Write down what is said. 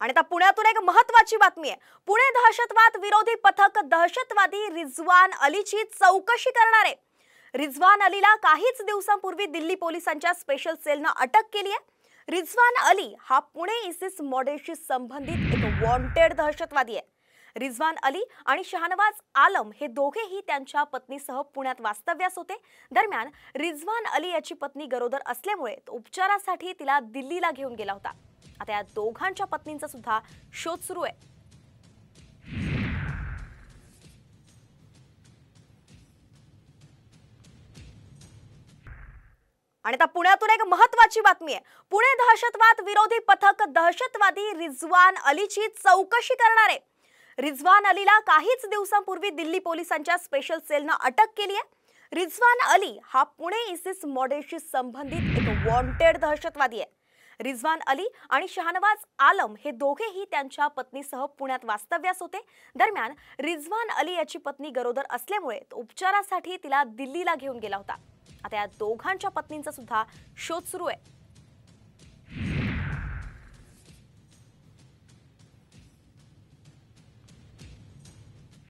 आणि आता पुण्यातून एक महत्वाची बातमी आहे पुणे दहशतवाद विरोधी पथक दहशतवादी रिजवान अलीची चौकशी करणार आहे रिझवान अलीला काहीच दिवसांपूर्वी दिल्ली पोलिसांच्या स्पेशल सेलनं अटक केली आहे रिजवान अली हा पुणे इसिस मॉडेलशी संबंधित एक वॉन्टेड दहशतवादी आहे रिझवान अली आणि शहानवाज आलम हे दोघेही त्यांच्या पत्नीसह पुण्यात वास्तव्यास होते दरम्यान रिजवान अली याची पत्नी गरोदर असल्यामुळे उपचारासाठी तिला दिल्लीला घेऊन गेला होता आता या दोघांच्या पत्नींचा सुद्धा शोध सुरू आहे आणि आता पुण्यातून एक महत्वाची बातमी आहे पुणे दहशतवाद विरोधी पथक दहशतवादी रिझवान अलीची चौकशी करणार आहे रिझवान अलीला काहीच दिवसांपूर्वी दिल्ली पोलिसांच्या स्पेशल सेलनं अटक केली आहे रिझवान अली हा पुणे इसिस मॉडेलशी संबंधित एक वॉन्टेड दहशतवादी आहे रिझवान अली आणि शहानवाज आलम हे दोघेही त्यांच्या पत्नीसह पुण्यात वास्तव्यास होते दरम्यान रिझवान अली याची पत्नी गरोदर असल्यामुळे उपचारासाठी तिला दिल्लीला घेऊन गेला होता आता या दोघांच्या पत्नींचा सुद्धा शोध सुरू आहे